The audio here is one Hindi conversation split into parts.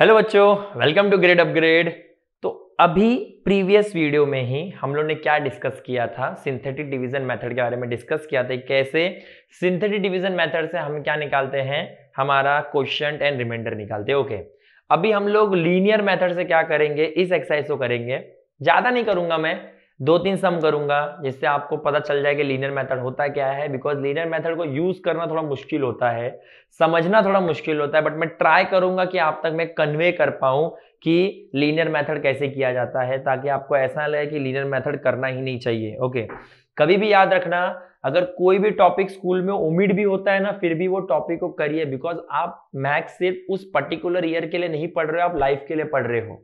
हेलो बच्चों वेलकम टू ग्रेड अपग्रेड तो अभी प्रीवियस वीडियो में ही हम लोग ने क्या डिस्कस किया था सिंथेटिक डिवीजन मेथड के बारे में डिस्कस किया था कैसे सिंथेटिक डिवीजन मेथड से हम क्या निकालते हैं हमारा क्वेश्चन एंड रिमाइंडर निकालते ओके अभी हम लोग लीनियर मेथड से क्या करेंगे इस एक्सरसाइज को करेंगे ज़्यादा नहीं करूंगा मैं दो तीन सम करूंगा जिससे आपको पता चल जाए कि लीनियर मेथड होता क्या है बिकॉज लीनियर मेथड को यूज करना थोड़ा मुश्किल होता है समझना थोड़ा मुश्किल होता है बट मैं ट्राई करूंगा कि आप तक मैं कन्वे कर पाऊं कि लीनियर मेथड कैसे किया जाता है ताकि आपको ऐसा लगे कि लीनियर मेथड करना ही नहीं चाहिए ओके कभी भी याद रखना अगर कोई भी टॉपिक स्कूल में उम्मीद भी होता है ना फिर भी वो टॉपिक को करिए बिकॉज आप मैथ्स सिर्फ उस पर्टिकुलर ईयर के लिए नहीं पढ़ रहे हो आप लाइफ के लिए पढ़ रहे हो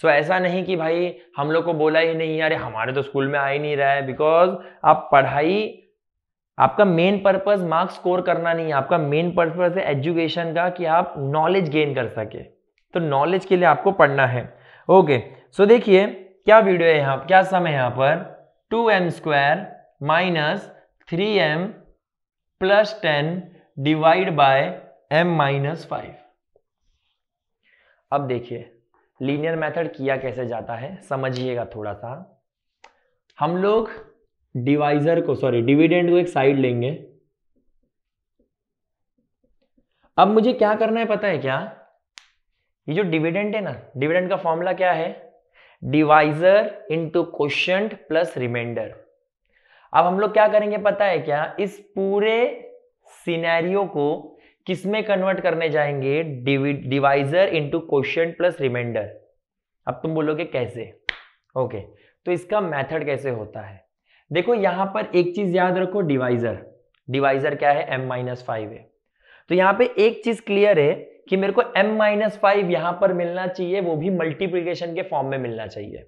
सो so, ऐसा नहीं कि भाई हम लोग को बोला ही नहीं अरे हमारे तो स्कूल में आ ही नहीं रहा है बिकॉज आप पढ़ाई आपका मेन पर्पज मार्क्स स्कोर करना नहीं है आपका मेन पर्पज है एजुकेशन का कि आप नॉलेज गेन कर सके तो नॉलेज के लिए आपको पढ़ना है ओके सो देखिए क्या वीडियो है यहाँ क्या सम है यहाँ पर two M square minus three M plus ten divide by M minus five अब देखिए लीनियर मेथड किया कैसे जाता है समझिएगा थोड़ा सा हम लोग डिवाइजर को सॉरी डिविडेंड को एक साइड लेंगे अब मुझे क्या करना है पता है क्या ये जो डिविडेंड है ना डिविडेंड का फॉर्मूला क्या है divisor into question plus remainder अब हम लोग क्या करेंगे पता है क्या इस पूरे सिनेरियो को किस में कन्वर्ट करने जाएंगे divisor into question plus remainder अब तुम बोलोगे कैसे ओके तो इसका मेथड कैसे होता है देखो यहां पर एक चीज याद रखो डिवाइजर डिवाइजर क्या है m माइनस फाइव है तो यहां पे एक चीज क्लियर है कि मेरे को m माइनस फाइव यहां पर मिलना चाहिए वो भी मल्टीप्लीकेशन के फॉर्म में मिलना चाहिए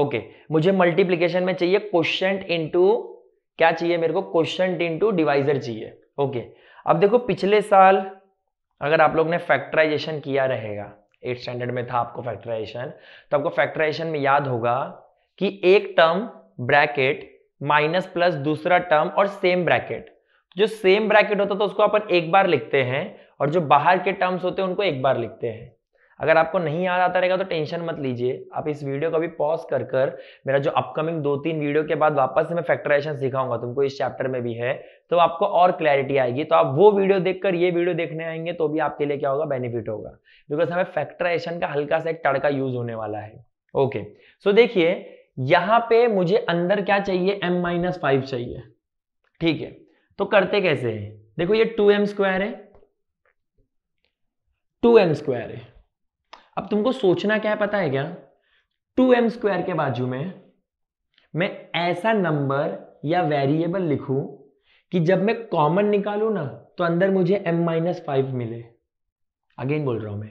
ओके okay. मुझे मल्टीप्लीकेशन में चाहिए क्वेश्चन इंटू क्या चाहिए मेरे को क्वेश्चन इंटू डिवाइजर चाहिए ओके okay. अब देखो पिछले साल अगर आप लोग ने फैक्टराइजेशन किया रहेगा एट स्टैंडर्ड में था आपको फैक्टराइजेशन तो आपको फैक्टराइजेशन में याद होगा कि एक टर्म ब्रैकेट माइनस प्लस दूसरा टर्म और सेम ब्रैकेट तो जो सेम ब्रैकेट होता है तो उसको अपन एक बार लिखते हैं और जो बाहर के टर्म्स होते हैं उनको एक बार लिखते हैं अगर आपको नहीं याद आता रहेगा तो टेंशन मत लीजिए आप इस वीडियो को भी पॉज कर कर मेरा जो अपकमिंग दो तीन वीडियो के बाद वापस से मैं फैक्टराइजेशन सिखाऊंगा तुमको इस चैप्टर में भी है तो आपको और क्लैरिटी आएगी तो आप वो वीडियो देखकर ये वीडियो देखने आएंगे तो भी आपके लिए क्या होगा बेनिफिट होगा बिकॉज हमें फैक्टराइजेशन का हल्का सा एक तड़का यूज होने वाला है ओके सो देखिए यहां पे मुझे अंदर क्या चाहिए एम माइनस फाइव चाहिए ठीक है तो करते कैसे है देखो ये टू एम स्क्वायर है टू एम स्क्वायर है अब तुमको सोचना क्या है पता है क्या टू एम स्क्वायर के बाजू में मैं ऐसा नंबर या वेरिएबल लिखूं कि जब मैं कॉमन निकालू ना तो अंदर मुझे एम माइनस फाइव मिले अगेन बोल रहा हूं मैं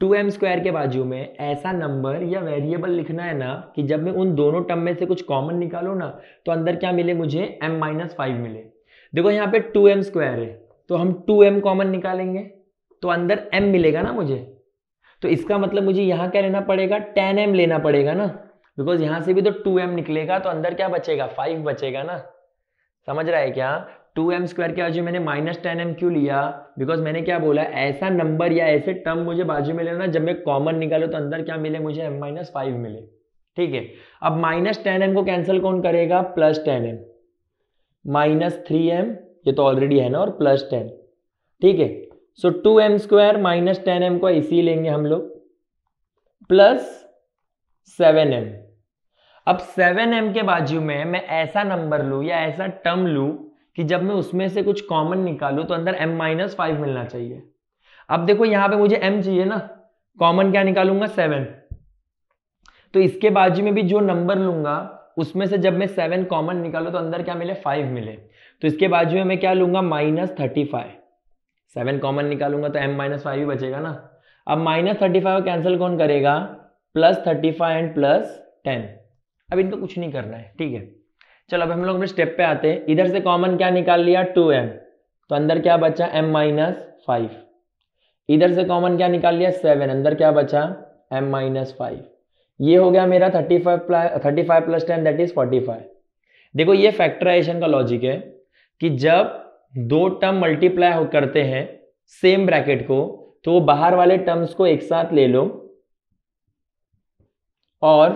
टू एम स्क्वायर के बाजू में ऐसा नंबर या वेरिएबल लिखना है ना कि जब मैं उन दोनों टर्म में से कुछ कॉमन निकालू ना तो अंदर क्या मिले मुझे एम माइनस फाइव मिले देखो यहां पे टू एम स्क्वायर है तो हम टू एम कॉमन निकालेंगे तो अंदर एम मिलेगा ना मुझे तो इसका मतलब मुझे यहाँ क्या लेना पड़ेगा टेन एम लेना पड़ेगा ना बिकॉज यहाँ से भी तो टू एम निकलेगा तो अंदर क्या बचेगा फाइव बचेगा ना समझ रहा है क्या टू एम स्क्वायर के बाजू मैंने माइनस टेन एम क्यों लिया बिकॉज मैंने क्या बोला ऐसा नंबर या ऐसे टर्म मुझे बाजू में लेना जब मैं कॉमन निकालू तो अंदर क्या मिले मुझे एम माइनस फाइव मिले ठीक है अब माइनस टेन एम को कैंसिल कौन करेगा plus ten M minus three M ये तो ऑलरेडी है ना और प्लस टेन ठीक है so two M square minus ten M को इसी लेंगे हम लोग प्लस सेवन एम अब सेवन एम के बाजू में मैं ऐसा नंबर लू या ऐसा टर्म लू कि जब मैं उसमें से कुछ कॉमन निकालू तो अंदर m माइनस फाइव मिलना चाहिए अब देखो यहां पे मुझे m चाहिए ना कॉमन क्या निकालूंगा सेवन तो इसके बाजू में भी जो नंबर लूंगा उसमें से जब मैं सेवन कॉमन निकालू तो अंदर क्या मिले फाइव मिले तो इसके बाजू में मैं क्या लूंगा minus thirty five seven common निकालूंगा तो एम माइनस फाइव ही बचेगा ना अब माइनस थर्टी फाइव कैंसिल कौन करेगा plus thirty five and plus ten अब इनको कुछ नहीं करना है ठीक है चलो अब हम लोग अपने स्टेप पे आते हैं इधर से कॉमन क्या निकाल लिया टू एम तो अंदर क्या बचा एम माइनस फाइव इधर से कॉमन क्या निकाल लिया सेवन अंदर क्या बचा एम माइनस फाइव ये हो गया मेरा thirty five plus thirty five plus ten that is forty five देखो ये फैक्टराइजेशन का लॉजिक है कि जब दो टर्म मल्टीप्लाई करते हैं सेम ब्रैकेट को तो बाहर वाले टर्म्स को एक साथ ले लो और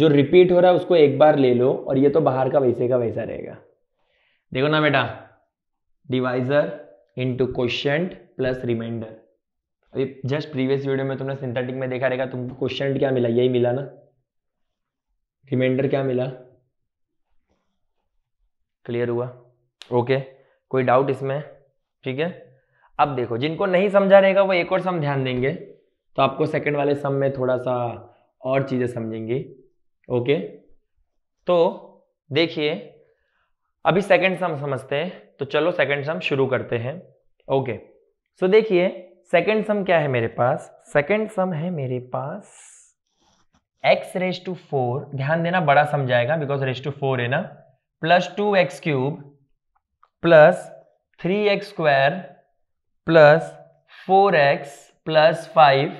जो रिपीट हो रहा है उसको एक बार ले लो और ये तो बाहर का वैसे का वैसा रहेगा देखो ना बेटा divisor into question plus remainder अभी जस्ट प्रीवियस वीडियो में तुमने सिंथेटिक में देखा रहेगा तुमको क्वेश्चन क्या मिला यही मिला ना रिमाइंडर क्या मिला क्लियर हुआ ओके okay. कोई डाउट इसमें ठीक है अब देखो जिनको नहीं समझा रहेगा वो एक और सम ध्यान देंगे तो आपको सेकंड वाले सम में थोड़ा सा और चीज़ें समझेंगे ओके तो देखिए अभी सेकंड सम समझते हैं तो चलो सेकंड सम शुरू करते हैं ओके सो देखिए सेकंड सम क्या है मेरे पास सेकंड सम है मेरे पास एक्स रेस टू फोर ध्यान देना बड़ा समझाएगा बिकॉज रेस टू फोर है ना plus two x cube plus three x square plus four x plus five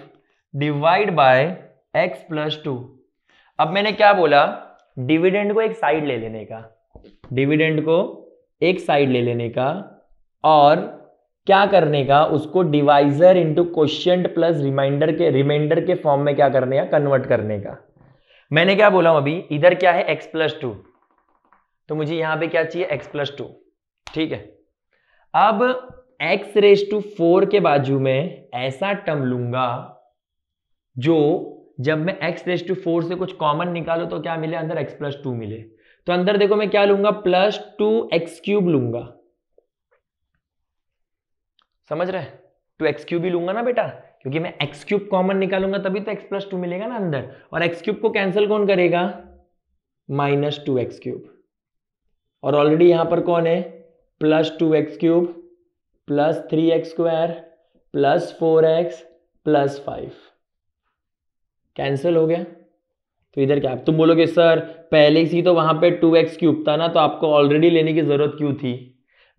divide by x plus two अब मैंने क्या बोला डिविडेंड को एक साइड ले लेने का डिविडेंड को एक साइड ले लेने का और क्या करने का उसको divisor into question plus remainder के रिमाइंडर के फॉर्म में क्या करने का कन्वर्ट करने का मैंने क्या बोला हूं अभी इधर क्या है एक्स प्लस टू तो मुझे यहां पे क्या चाहिए एक्स प्लस टू ठीक है अब एक्स रेस टू फोर के बाजू में ऐसा टर्म लूंगा जो जब मैं एक्स रेस टू फोर से कुछ कॉमन निकालो तो क्या मिले अंदर एक्स प्लस टू मिले तो अंदर देखो मैं क्या लूंगा प्लस टू एक्स क्यूब लूंगा समझ रहे टू एक्स क्यूब ही लूंगा ना बेटा क्योंकि मैं एक्स क्यूब कॉमन निकालूंगा तभी तो एक्स प्लस टू मिलेगा ना अंदर और एक्स क्यूब को कैंसिल कौन करेगा माइनस टू एक्स क्यूब और ऑलरेडी यहां पर कौन है plus two x cube plus three x square plus four x plus five cancel हो गया तो इधर क्या आप तुम बोलोगे सर पहले से तो वहां पे टू एक्स क्यूब था ना तो आपको ऑलरेडी लेने की जरूरत क्यों थी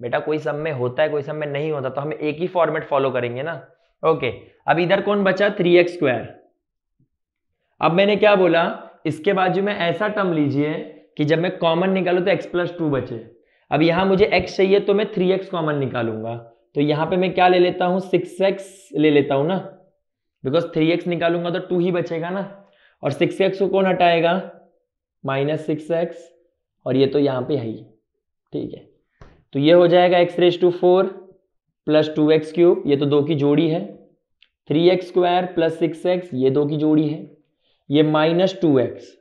बेटा कोई सब में होता है कोई सब में नहीं होता तो हम एक ही फॉर्मेट फॉलो करेंगे ना ओके अब इधर कौन बचा थ्री एक्स स्क्वायर अब मैंने क्या बोला इसके बाजू में ऐसा टर्म लीजिए कि जब मैं कॉमन निकालू तो एक्स प्लस टू बचे अब यहाँ मुझे x चाहिए तो मैं थ्री एक्स कॉमन निकालूंगा तो यहाँ पे मैं क्या ले लेता हूँ सिक्स एक्स ले लेता हूँ ना बिकॉज थ्री एक्स निकालूंगा तो टू ही बचेगा ना और सिक्स एक्स को कौन हटाएगा माइनस सिक्स एक्स और ये तो यहाँ पे है ही ठीक है तो ये हो जाएगा x raise to four plus two x cube ये तो दो की जोड़ी है three x square plus six x ये दो की जोड़ी है ये माइनस टू एक्स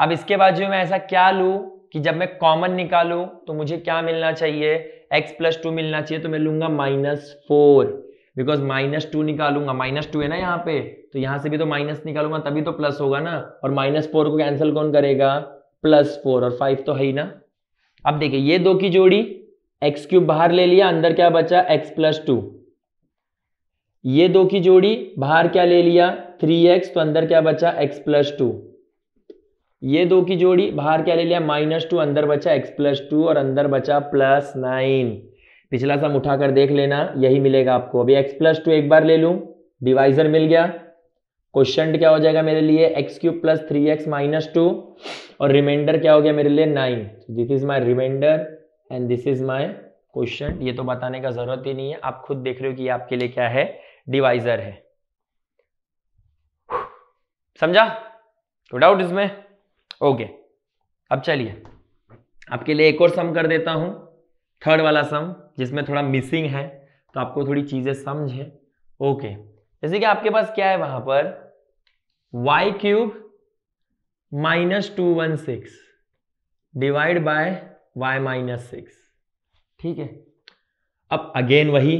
अब इसके बाद जो मैं ऐसा क्या लूँ कि जब मैं कॉमन निकालू तो मुझे क्या मिलना चाहिए x प्लस टू मिलना चाहिए तो मैं लूंगा minus four because minus two निकालूंगा माइनस टू है ना यहाँ पे तो यहाँ से भी तो माइनस निकालूंगा तभी तो प्लस होगा ना और माइनस फोर को कैंसिल कौन करेगा प्लस फोर और फाइव तो है ही ना अब देखिए ये दो की जोड़ी एक्स क्यूब बाहर ले लिया अंदर क्या बचा एक्स प्लस टू ये दो की जोड़ी बाहर क्या ले लिया थ्री एक्स तो अंदर क्या बचा एक्स प्लस टू ये दो की जोड़ी बाहर क्या ले लिया माइनस टू अंदर बचा एक्स प्लस टू और अंदर बचा प्लस नाइन पिछला सम उठाकर देख लेना यही मिलेगा आपको अभी एक्स प्लस टू एक बार ले लू डिवाइजर मिल गया क्वेश्चन क्या हो जाएगा मेरे लिए x cube plus three x minus two और रिमाइंडर क्या हो गया मेरे लिए nine this is my remainder and this is my question ये तो बताने का जरूरत ही नहीं है आप खुद देख रहे हो कि आपके लिए क्या है डिवाइजर है समझा कोई डाउट इसमें ओके अब चलिए आपके लिए एक और सम कर देता हूं थर्ड वाला सम जिसमें थोड़ा मिसिंग है तो आपको थोड़ी चीज़ें समझे ओके जैसे कि आपके पास क्या है वहां पर y cube minus two one six divide by y minus six ठीक है अब अगेन वही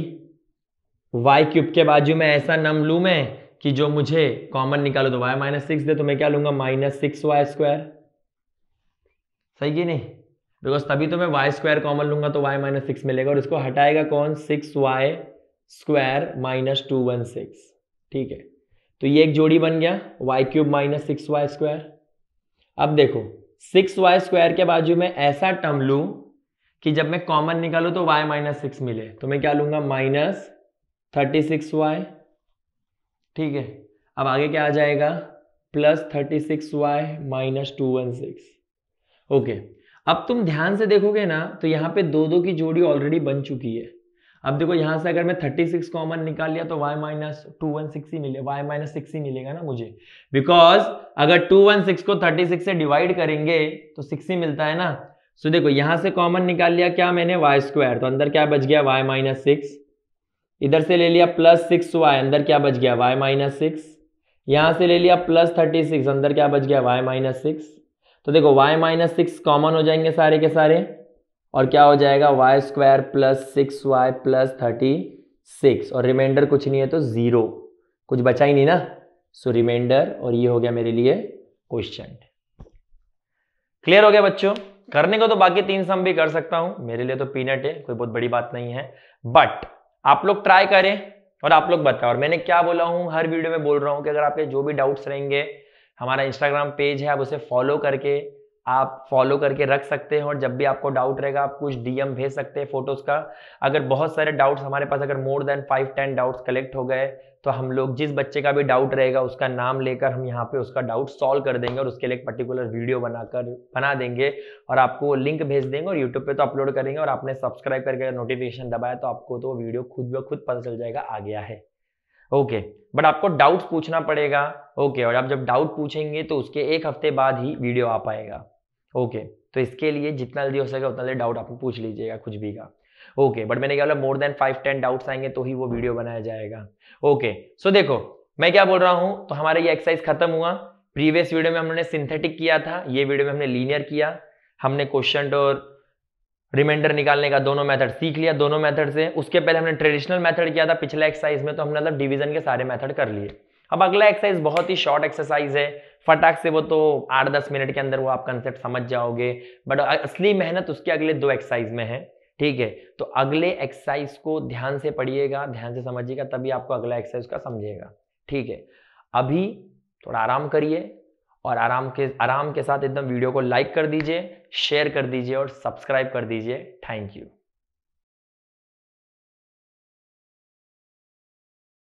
वाई क्यूब के बाजू में ऐसा नम लू मैं कि जो मुझे कॉमन निकालो तो वाई माइनस सिक्स दे तो मैं क्या लूंगा माइनस सिक्स वाई स्क्वायर सही है नहीं बिकॉज तभी तो मैं वाई स्क्वायर कॉमन लूंगा तो वाई माइनस सिक्स मिलेगा और इसको हटाएगा कौन six y square minus two one six ठीक है तो ये एक जोड़ी बन गया y cube minus six y square अब देखो सिक्स वाई स्क्वायर के बाजू में ऐसा टर्म लू कि जब मैं कॉमन निकालू तो वाई माइनस सिक्स मिले तो मैं क्या लूंगा माइनस थर्टी सिक्स वाई ठीक है अब आगे क्या आ जाएगा plus thirty six y minus two one six okay अब तुम ध्यान से देखोगे ना तो यहाँ पे दो दो की जोड़ी ऑलरेडी बन चुकी है अब देखो यहाँ से अगर मैं थर्टी सिक्स कॉमन निकाल लिया तो y minus two one six ही मिले वाई माइनस सिक्स ही मिलेगा ना मुझे बिकॉज अगर टू वन सिक्स को थर्टी सिक्स से डिवाइड करेंगे तो सिक्स ही मिलता है ना सो so, देखो यहाँ से कॉमन निकाल लिया क्या मैंने वाई स्क्वायर तो अंदर क्या बच गया वाई माइनस सिक्स इधर से ले लिया प्लस सिक्स वाई अंदर क्या बच गया वाई माइनस सिक्स यहाँ से ले लिया प्लस थर्टी सिक्स अंदर क्या बच गया वाई माइनस सिक्स तो देखो वाई माइनस सिक्स कॉमन हो जाएंगे सारे के सारे और क्या हो जाएगा y square plus six y plus thirty six और रिमाइंडर कुछ नहीं है तो ज़ीरो कुछ बचा ही नहीं ना सो so, रिमाइंडर और ये हो गया मेरे लिए क्वेश्चन क्लियर हो गया बच्चों करने को तो बाकी तीन सम भी कर सकता हूं मेरे लिए तो पीनट है कोई बहुत बड़ी बात नहीं है बट आप लोग ट्राई करें और आप लोग बताओ और मैंने क्या बोला हूँ हर वीडियो में बोल रहा हूँ कि अगर आपके जो भी डाउट्स रहेंगे हमारा इंस्टाग्राम पेज है आप उसे फॉलो करके आप फॉलो करके रख सकते हैं और जब भी आपको डाउट रहेगा आप कुछ डीएम भेज सकते हैं फोटोज़ का अगर बहुत सारे डाउट्स हमारे पास अगर more than five ten doubts collect हो गए तो हम लोग जिस बच्चे का भी डाउट रहेगा उसका नाम लेकर हम यहाँ पे उसका डाउट सॉल्व कर देंगे और उसके लिए एक पर्टिकुलर वीडियो बनाकर बना देंगे और आपको वो लिंक भेज देंगे और यूट्यूब पे तो अपलोड करेंगे और आपने सब्सक्राइब करके नोटिफिकेशन दबाया तो आपको तो वीडियो खुद ब खुद पता चल जाएगा आ गया है ओके बट आपको डाउट पूछना पड़ेगा ओके और आप जब डाउट पूछेंगे तो उसके एक हफ्ते बाद ही वीडियो आ पाएगा ओके तो इसके लिए जितना जल्दी हो सके उतना जल्दी डाउट आपको पूछ लीजिएगा कुछ भी का ओके बट मैंने क्या बोला more than five ten doubts आएंगे तो ही वो वीडियो बनाया जाएगा ओके सो देखो मैं क्या बोल रहा हूँ तो हमारा ये एक्सरसाइज खत्म हुआ प्रीवियस वीडियो में हमने सिंथेटिक किया था ये वीडियो में हमने लीनियर किया हमने क्वेश्चन और रिमाइंडर निकालने का दोनों मेथड सीख लिया दोनों मेथड से उसके पहले हमने ट्रेडिशनल मेथड किया था पिछले एक्सरसाइज में तो हमने मतलब डिवीजन के सारे मेथड कर लिए अब अगला एक्सरसाइज बहुत ही शॉर्ट एक्सरसाइज है फटाक से वो तो आठ दस मिनट के अंदर वो आप कंसेप्ट समझ जाओगे बट असली मेहनत उसके अगले दो एक्सरसाइज में है ठीक है तो अगले एक्सरसाइज को ध्यान से पढ़िएगा ध्यान से समझिएगा तभी आपको अगला एक्सरसाइज का समझिएगा ठीक है अभी थोड़ा आराम करिए और आराम के आराम के साथ एकदम वीडियो को लाइक कर दीजिए शेयर कर दीजिए और सब्सक्राइब कर दीजिए थैंक यू